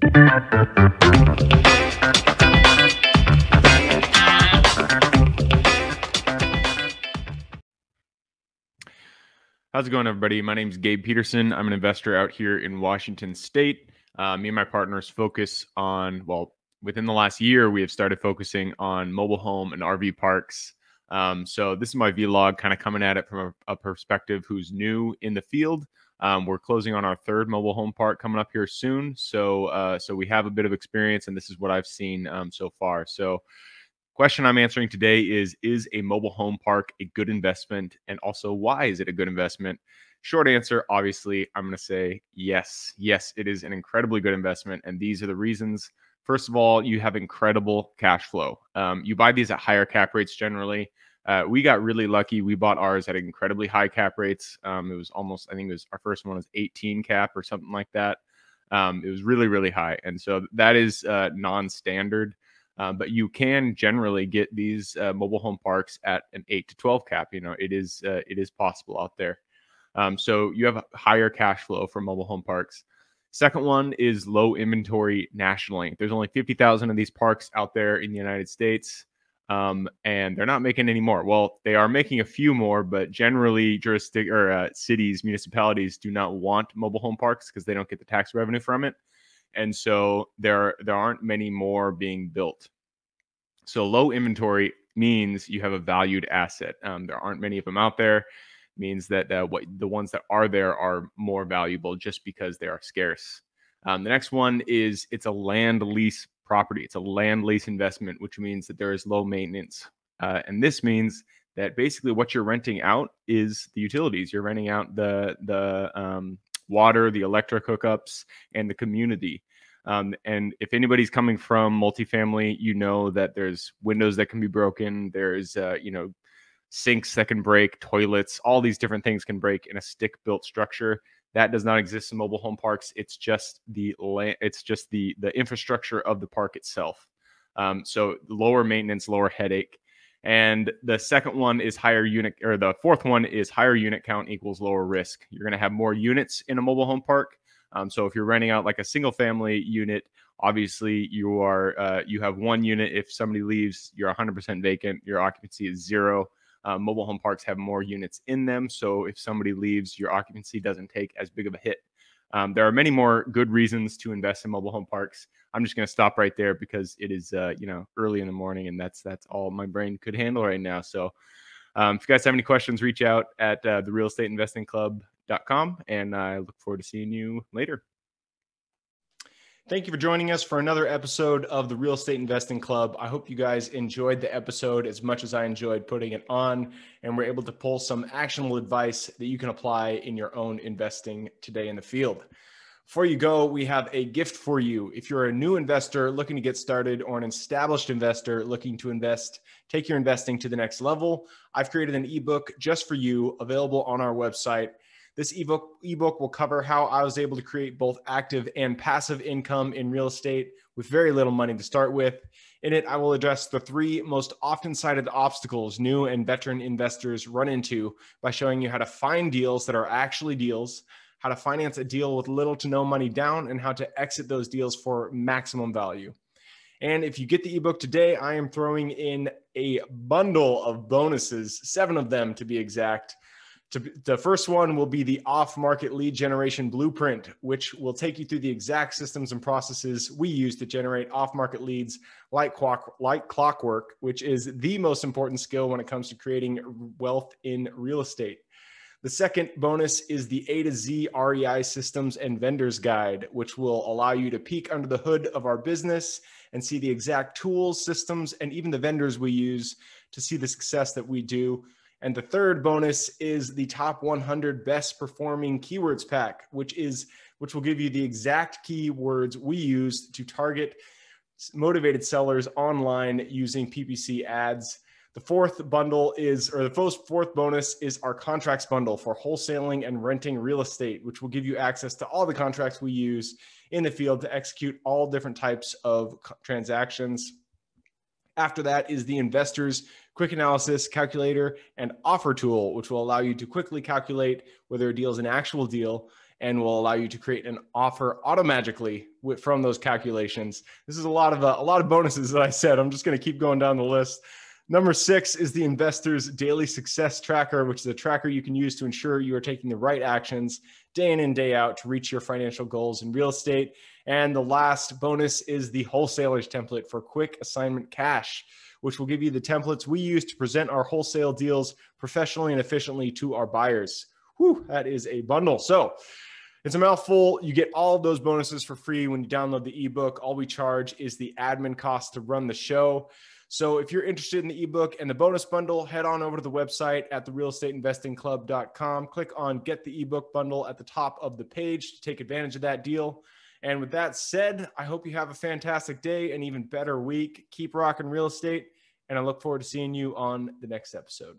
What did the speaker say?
How's it going, everybody? My name is Gabe Peterson. I'm an investor out here in Washington State. Uh, me and my partners focus on, well, within the last year, we have started focusing on mobile home and RV parks um, so this is my vlog kind of coming at it from a, a perspective who's new in the field. Um, we're closing on our third mobile home park coming up here soon. So uh, so we have a bit of experience and this is what I've seen um, so far. So question I'm answering today is, is a mobile home park a good investment? And also why is it a good investment? Short answer, obviously, I'm going to say yes. Yes, it is an incredibly good investment. And these are the reasons. First of all, you have incredible cash flow. Um, you buy these at higher cap rates generally. Uh, we got really lucky. We bought ours at incredibly high cap rates. Um, it was almost, I think it was our first one was 18 cap or something like that. Um, it was really, really high. And so that is uh, non standard. Uh, um, but you can generally get these uh, mobile home parks at an 8 to 12 cap. You know, it is uh, it is possible out there. Um, so you have higher cash flow for mobile home parks. Second one is low inventory nationally. There's only 50,000 of these parks out there in the United States, um, and they're not making any more. Well, they are making a few more, but generally, jurisdic- or uh, cities, municipalities do not want mobile home parks because they don't get the tax revenue from it, and so there there aren't many more being built. So low inventory means you have a valued asset. Um, there aren't many of them out there means that uh, what the ones that are there are more valuable just because they are scarce. Um, the next one is it's a land lease property. It's a land lease investment, which means that there is low maintenance. Uh, and this means that basically what you're renting out is the utilities. You're renting out the the um, water, the electric hookups, and the community. Um, and if anybody's coming from multifamily, you know that there's windows that can be broken. There's uh, you know sinks that can break, toilets, all these different things can break in a stick built structure. That does not exist in mobile home parks. It's just the land, it's just the the infrastructure of the park itself. Um, so lower maintenance, lower headache. And the second one is higher unit, or the fourth one is higher unit count equals lower risk. You're going to have more units in a mobile home park. Um, so if you're renting out like a single family unit, obviously you are uh, you have one unit. If somebody leaves, you're 100% vacant. Your occupancy is zero uh, mobile home parks have more units in them. So if somebody leaves, your occupancy doesn't take as big of a hit. Um, there are many more good reasons to invest in mobile home parks. I'm just going to stop right there because it is, uh, you know, early in the morning, and that's that's all my brain could handle right now. So, um, if you guys have any questions, reach out at uh, the Real Estate Investing Club.com, and I look forward to seeing you later. Thank you for joining us for another episode of the Real Estate Investing Club. I hope you guys enjoyed the episode as much as I enjoyed putting it on and we're able to pull some actionable advice that you can apply in your own investing today in the field. Before you go, we have a gift for you. If you're a new investor looking to get started or an established investor looking to invest, take your investing to the next level, I've created an ebook just for you available on our website this ebook ebook will cover how I was able to create both active and passive income in real estate with very little money to start with. In it, I will address the three most often cited obstacles new and veteran investors run into by showing you how to find deals that are actually deals, how to finance a deal with little to no money down, and how to exit those deals for maximum value. And if you get the ebook today, I am throwing in a bundle of bonuses, seven of them to be exact. To, the first one will be the off market lead generation blueprint, which will take you through the exact systems and processes we use to generate off market leads like, clock, like clockwork, which is the most important skill when it comes to creating wealth in real estate. The second bonus is the A to Z REI systems and vendors guide, which will allow you to peek under the hood of our business and see the exact tools, systems, and even the vendors we use to see the success that we do and the third bonus is the top 100 best performing keywords pack, which is which will give you the exact keywords we use to target motivated sellers online using PPC ads. The fourth bundle is, or the fourth bonus is our contracts bundle for wholesaling and renting real estate, which will give you access to all the contracts we use in the field to execute all different types of transactions. After that is the investor's quick analysis calculator and offer tool, which will allow you to quickly calculate whether a deal is an actual deal and will allow you to create an offer automatically with, from those calculations. This is a lot of uh, a lot of bonuses that I said. I'm just going to keep going down the list. Number six is the investor's daily success tracker, which is a tracker you can use to ensure you are taking the right actions day in and day out to reach your financial goals in real estate. And the last bonus is the wholesalers template for quick assignment cash, which will give you the templates we use to present our wholesale deals professionally and efficiently to our buyers. Whew, that is a bundle. So it's a mouthful. You get all of those bonuses for free when you download the ebook. All we charge is the admin cost to run the show. So if you're interested in the ebook and the bonus bundle, head on over to the website at therealestateinvestingclub.com. Click on Get the Ebook Bundle at the top of the page to take advantage of that deal. And with that said, I hope you have a fantastic day and even better week. Keep rocking real estate, and I look forward to seeing you on the next episode.